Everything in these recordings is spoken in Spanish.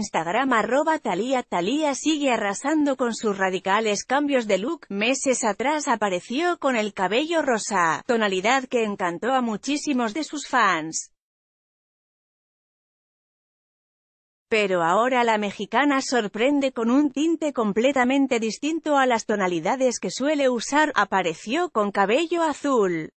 Instagram arroba Thalía Thalía sigue arrasando con sus radicales cambios de look, meses atrás apareció con el cabello rosa, tonalidad que encantó a muchísimos de sus fans. Pero ahora la mexicana sorprende con un tinte completamente distinto a las tonalidades que suele usar, apareció con cabello azul.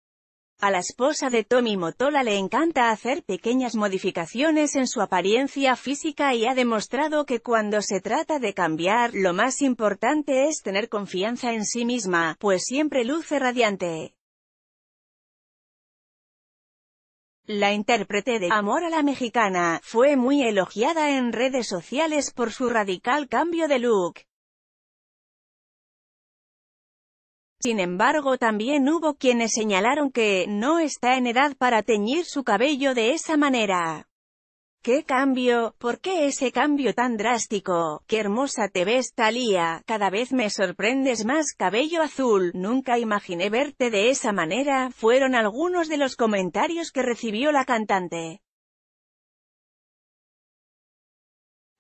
A la esposa de Tommy Motola le encanta hacer pequeñas modificaciones en su apariencia física y ha demostrado que cuando se trata de cambiar, lo más importante es tener confianza en sí misma, pues siempre luce radiante. La intérprete de Amor a la Mexicana, fue muy elogiada en redes sociales por su radical cambio de look. Sin embargo también hubo quienes señalaron que, no está en edad para teñir su cabello de esa manera. ¿Qué cambio? ¿Por qué ese cambio tan drástico? ¡Qué hermosa te ves, Talía! Cada vez me sorprendes más, cabello azul. Nunca imaginé verte de esa manera, fueron algunos de los comentarios que recibió la cantante.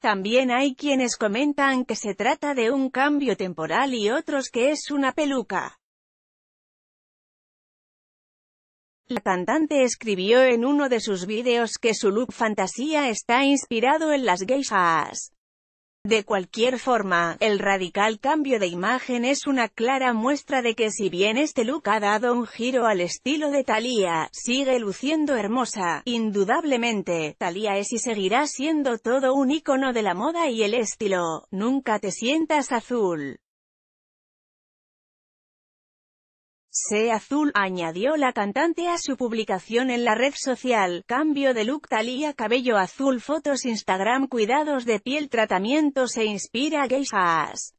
También hay quienes comentan que se trata de un cambio temporal y otros que es una peluca. La cantante escribió en uno de sus vídeos que su look fantasía está inspirado en las geishas. De cualquier forma, el radical cambio de imagen es una clara muestra de que si bien este look ha dado un giro al estilo de Thalía, sigue luciendo hermosa. Indudablemente, Thalía es y seguirá siendo todo un icono de la moda y el estilo. Nunca te sientas azul. Se azul, añadió la cantante a su publicación en la red social, cambio de look talía cabello azul fotos Instagram cuidados de piel tratamiento se inspira geishas.